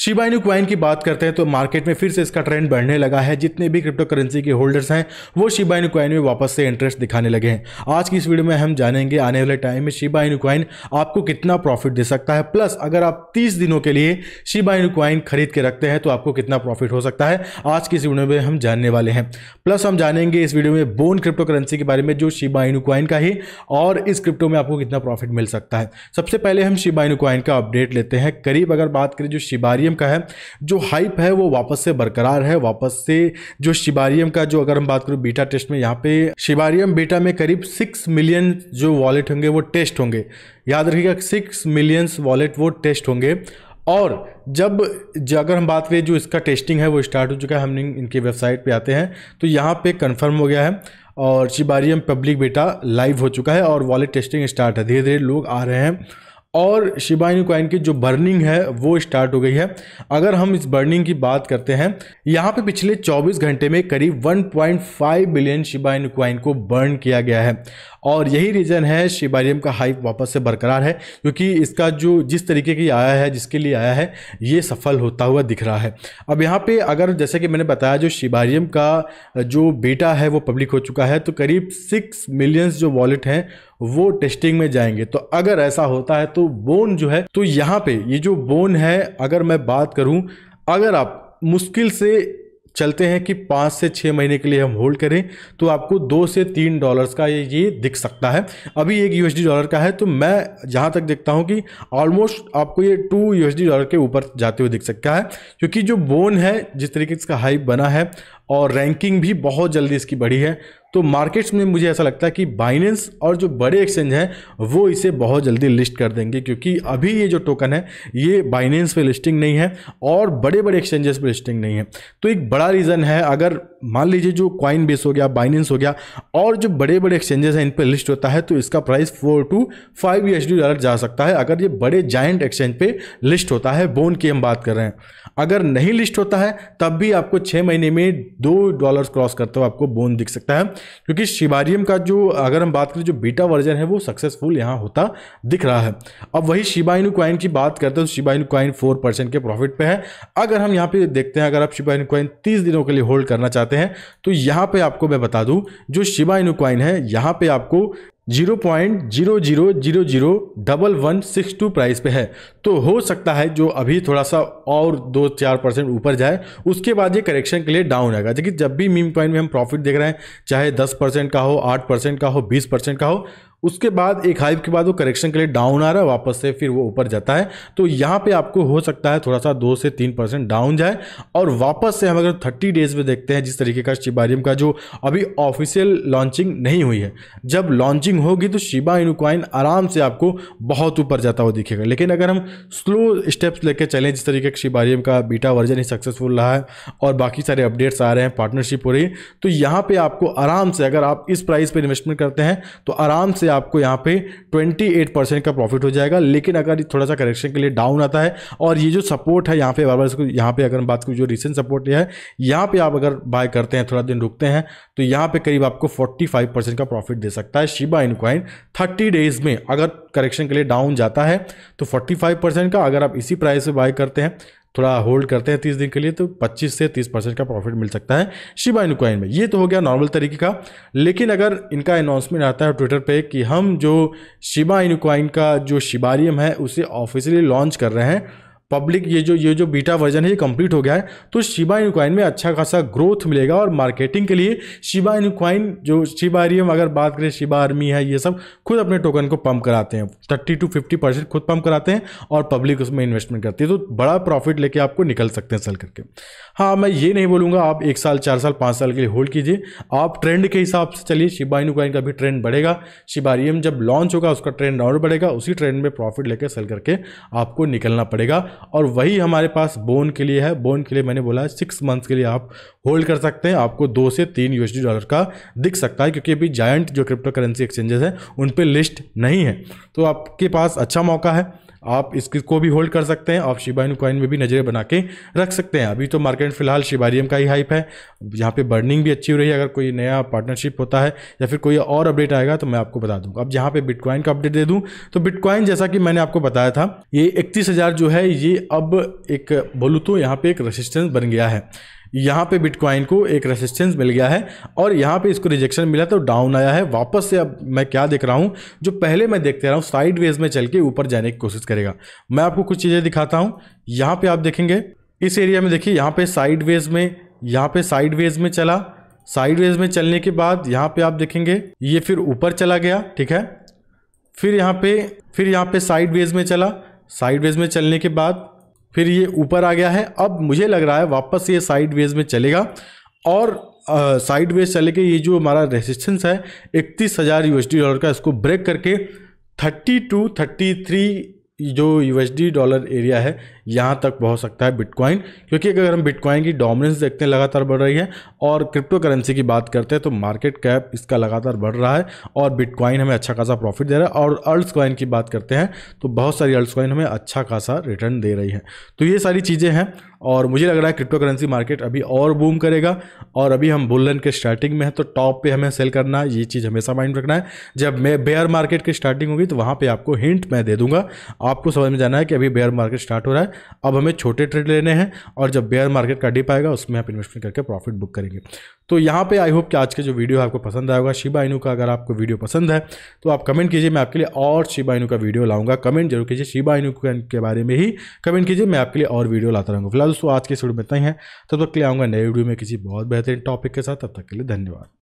शिबाइन coin की बात करते हैं तो मार्केट में फिर से इसका ट्रेंड बढ़ने लगा है जितने भी क्रिप्टो करेंसी के होल्डर्स हैं वो शिबाइन क्वाइन में वापस से इंटरेस्ट दिखाने लगे हैं आज की इस वीडियो में हम जानेंगे आने वाले टाइम में शिबाइन क्वाइन आपको कितना प्रॉफिट दे सकता है प्लस अगर आप तीस दिनों के लिए शिबाइन क्वाइन खरीद के रखते हैं तो आपको कितना प्रॉफिट हो सकता है आज की इस वीडियो में हम जानने वाले हैं प्लस हम जानेंगे इस वीडियो में बोन क्रिप्टो करेंसी के बारे में जो शिबाइन क्वाइन का ही और इस क्रिप्टो में आपको कितना प्रॉफिट मिल सकता है सबसे पहले हम शिबाइन क्वाइन का अपडेट लेते हैं करीब अगर बात करें जो शिबारी शिबारियम का है जो हाइप है वो वापस से बरकरार है वापस से जो शिबारियम का जो अगर हम बात करूँ बीटा टेस्ट में यहाँ पे शिबारियम बीटा में करीब सिक्स मिलियन जो वॉलेट होंगे वो टेस्ट होंगे याद रखिएगा सिक्स मिलियंस वॉलेट वो टेस्ट होंगे और जब जो अगर हम बात करें जो इसका टेस्टिंग है वो स्टार्ट हो चुका है हम इनकी वेबसाइट पे आते हैं तो यहाँ पे कंफर्म हो गया है और शिबारियम पब्लिक बेटा लाइव हो चुका है और वॉलेट टेस्टिंग स्टार्ट है धीरे धीरे लोग आ रहे हैं और शिबाइनू कॉइन की जो बर्निंग है वो स्टार्ट हो गई है अगर हम इस बर्निंग की बात करते हैं यहाँ पे पिछले 24 घंटे में करीब 1.5 बिलियन शिबाइनू कॉइन को बर्न किया गया है और यही रीज़न है शिबाइनियम का हाइप वापस से बरकरार है क्योंकि इसका जो जिस तरीके की आया है जिसके लिए आया है ये सफल होता हुआ दिख रहा है अब यहाँ पर अगर जैसे कि मैंने बताया जो शिबारियम का जो बेटा है वो पब्लिक हो चुका है तो करीब सिक्स मिलियंस जो वॉलेट हैं वो टेस्टिंग में जाएंगे तो अगर ऐसा होता है तो बोन जो है तो यहाँ पे ये जो बोन है अगर मैं बात करूँ अगर आप मुश्किल से चलते हैं कि पाँच से छः महीने के लिए हम होल्ड करें तो आपको दो से तीन डॉलर्स का ये ये दिख सकता है अभी एक यू डॉलर का है तो मैं जहाँ तक देखता हूँ कि ऑलमोस्ट आपको ये टू यू डॉलर के ऊपर जाते हुए दिख सकता है क्योंकि जो बोन है जिस तरीके से इसका हाइप बना है और रैंकिंग भी बहुत जल्दी इसकी बढ़ी है तो मार्केट्स में मुझे ऐसा लगता है कि बाइनेंस और जो बड़े एक्सचेंज हैं वो इसे बहुत जल्दी लिस्ट कर देंगे क्योंकि अभी ये जो टोकन है ये बाइनेंस पे लिस्टिंग नहीं है और बड़े बड़े एक्सचेंजेस पे लिस्टिंग नहीं है तो एक बड़ा रीज़न है अगर मान लीजिए जो क्वाइन बेस हो गया बाइनेंस हो गया और जो बड़े बड़े एक्सचेंजेस हैं इन पर लिस्ट होता है तो इसका price four two five U dollar जा सकता है अगर ये बड़े जाइंट एक्सचेंज पे लिस्ट होता है बोन की हम बात कर रहे हैं अगर नहीं लिस्ट होता है तब भी आपको छः महीने में दो डॉलर क्रॉस करते हुए आपको बोन दिख सकता है क्योंकि शिबारियम का जो अगर हम बात करें जो बीटा वर्जन है वो सक्सेसफुल यहाँ होता दिख रहा है अब वही शिबाइन क्वाइन की बात करते हैं तो शिबाइन क्वाइन फोर परसेंट के प्रॉफिट पर है अगर हम यहाँ पे देखते हैं अगर आप शिबाइन क्वाइन तीस दिनों के लिए होल्ड करना चाहते चाहते हैं तो यहाँ पे आपको मैं बता दूँ जो शिबा इनू है यहाँ पे आपको zero point zero zero zero zero double one six two price पे है तो हो सकता है जो अभी थोड़ा सा और दो चार परसेंट ऊपर जाए उसके बाद ये करेक्शन के लिए डाउन आएगा देखिए जब भी मीम कॉइन में हम प्रॉफिट देख रहे हैं चाहे दस परसेंट का हो आठ परसेंट का हो बीस परसेंट का हो उसके बाद एक हाइप के बाद वो करेक्शन के लिए डाउन आ रहा है वापस से फिर वो ऊपर जाता है तो यहाँ पे आपको हो सकता है थोड़ा सा दो से तीन परसेंट डाउन जाए और वापस से हम अगर थर्टी डेज में देखते हैं जिस तरीके का शिबारियम का जो अभी ऑफिशियल लॉन्चिंग नहीं हुई है जब लॉन्चिंग पिचिंग होगी तो शिबा इनू आराम से आपको बहुत ऊपर जाता हुआ दिखेगा लेकिन अगर हम स्लो स्टेप्स लेकर चलें जिस तरीके शिबारियम का बीटा वर्जन ही सक्सेसफुल रहा है और बाकी सारे अपडेट्स आ रहे हैं पार्टनरशिप हो रही है तो यहाँ पर आपको आराम से अगर आप इस प्राइस पर इन्वेस्टमेंट करते हैं तो आराम से आपको यहाँ पर ट्वेंटी का प्रॉफिट हो जाएगा लेकिन अगर थोड़ा सा करेक्शन के लिए डाउन आता है और ये जो सपोर्ट है यहाँ पे बार बार इसको यहाँ पे अगर हम बात करें जो रिसेंट सपोर्ट है यहाँ पे आप अगर बाय करते हैं थोड़ा दिन रुकते हैं तो यहाँ पे करीब आपको 45 परसेंट का प्रॉफिट दे सकता है शिबा क्वाइन 30 डेज में अगर करेक्शन के लिए डाउन जाता है तो 45 परसेंट का अगर आप इसी प्राइस पे बाय करते हैं थोड़ा होल्ड करते हैं तीस दिन के लिए तो पच्चीस से तीस परसेंट का प्रॉफिट मिल सकता है शिबा इनू कॉइन में ये तो हो गया नॉर्मल तरीके का लेकिन अगर इनका अनाउंसमेंट आता है ट्विटर पे कि हम जो शिबा इनू कॉइन का जो शिबारियम है उसे ऑफिशियली लॉन्च कर रहे हैं पब्लिक ये जो ये जो बीटा वर्जन है ये कंप्लीट हो गया है तो शिबा इनक्वाइन में अच्छा खासा ग्रोथ मिलेगा और मार्केटिंग के लिए शिबा इनक्वाइन जो शिबा एरियम अगर बात करें शिबा आर्मी है ये सब खुद अपने टोकन को पंप कराते हैं थर्टी टू फिफ्टी परसेंट खुद पंप कराते हैं और पब्लिक उसमें इन्वेस्टमेंट करती है तो बड़ा प्रॉफिट लेके आपको निकल सकते हैं सेल करके हाँ मैं ये नहीं बोलूँगा आप एक साल चार साल पाँच साल के लिए होल्ड कीजिए आप ट्रेंड के हिसाब से चलिए शिबा इनक्वाइन का भी ट्रेंड बढ़ेगा आरियम जब लॉन्च होगा उसका ट्रेंड और बढ़ेगा उसी ट्रेंड में प्रॉफिट लेकर सेल करके आपको निकलना पड़ेगा और वही हमारे पास बोन के लिए है बोन के लिए मैंने बोला सिक्स मंथ्स के लिए आप होल्ड कर सकते हैं आपको दो से तीन यू डॉलर का दिख सकता है क्योंकि अभी जायंट जो क्रिप्टो करेंसी एक्सचेंजेस हैं उन पर लिस्ट नहीं है तो आपके पास अच्छा मौका है आप इसको भी होल्ड कर सकते हैं आप शिबाइन कॉइन में भी नज़रें बना के रख सकते हैं अभी तो मार्केट फिलहाल शिबारियम का ही हाइप है यहाँ पे बर्निंग भी अच्छी हो रही है अगर कोई नया पार्टनरशिप होता है या फिर कोई और अपडेट आएगा तो मैं आपको बता दूँ अब यहाँ पे बिटकॉइन का अपडेट दे दूँ तो बिटकॉइन जैसा कि मैंने आपको बताया था ये इकतीस जो है ये अब एक बोलूँ तो यहाँ पर एक रेसिस्टेंस बन गया है यहाँ पे बिटकॉइन को एक रेसिस्टेंस मिल गया है और यहाँ पे इसको रिजेक्शन मिला तो डाउन आया है वापस से अब मैं क्या देख रहा हूँ जो पहले मैं देखते रहा हूँ साइड वेज में चल के ऊपर जाने की कोशिश करेगा मैं आपको कुछ चीज़ें दिखाता हूँ यहाँ पर आप देखेंगे इस एरिया में देखिए यहाँ पर साइड वेज में यहाँ पर साइड वेज में चला साइड वेज में चलने के बाद यहाँ पे आप देखेंगे ये फिर ऊपर चला गया ठीक है फिर यहाँ पे फिर यहाँ पे साइड वेज में चला साइड वेज में चलने के बाद फिर ये ऊपर आ गया है अब मुझे लग रहा है वापस ये साइड वेज में चलेगा और साइड वेज चले के ये जो हमारा रेजिस्टेंस है इकतीस हज़ार यू डॉलर का इसको ब्रेक करके थर्टी टू थर्टी थ्री जो यू डॉलर एरिया है यहाँ तक पहुँच सकता है बिटकॉइन क्योंकि अगर हम बिटकॉइन की डोमिनेंस देखते हैं लगातार बढ़ रही है और क्रिप्टो करेंसी की बात करते हैं तो मार्केट कैप इसका लगातार बढ़ रहा है और बिटकॉइन हमें अच्छा खासा प्रॉफिट दे रहा है और अर्ल्स कॉइन की बात करते हैं तो बहुत सारी अर्ल्स कॉइन हमें अच्छा खासा रिटर्न दे रही है तो ये सारी चीज़ें हैं और मुझे लग रहा है क्रिप्टो करेंसी मार्केट अभी और बूम करेगा और अभी हम बुलन के स्टार्टिंग में हैं तो टॉप पे हमें सेल करना है ये चीज़ हमेशा माइंड रखना है जब मैं बेयर मार्केट की स्टार्टिंग होगी तो वहाँ पे आपको हिंट मैं दे दूंगा आपको समझ में जाना है कि अभी बेयर मार्केट स्टार्ट हो रहा है अब हमें छोटे ट्रेड लेने हैं और जब बेयर मार्केट का डिप आएगा उसमें आप इन्वेस्टमेंट करके प्रॉफिट बुक करेंगे तो यहाँ पे आई होप कि आज के जो वीडियो आपको पसंद आया होगा शिबा इनू का अगर आपको वीडियो पसंद है तो आप कमेंट कीजिए मैं आपके लिए और शिबा इनू का वीडियो लाऊंगा कमेंट जरूर कीजिए शिबा इनू के बारे में ही कमेंट कीजिए मैं आपके लिए और वीडियो लाता रहूँगा फिलहाल दोस्तों आज के वीडियो में इतना ही है तब तक के लिए आऊँगा नए वीडियो में किसी बहुत बेहतरीन टॉपिक के साथ तब तक के लिए धन्यवाद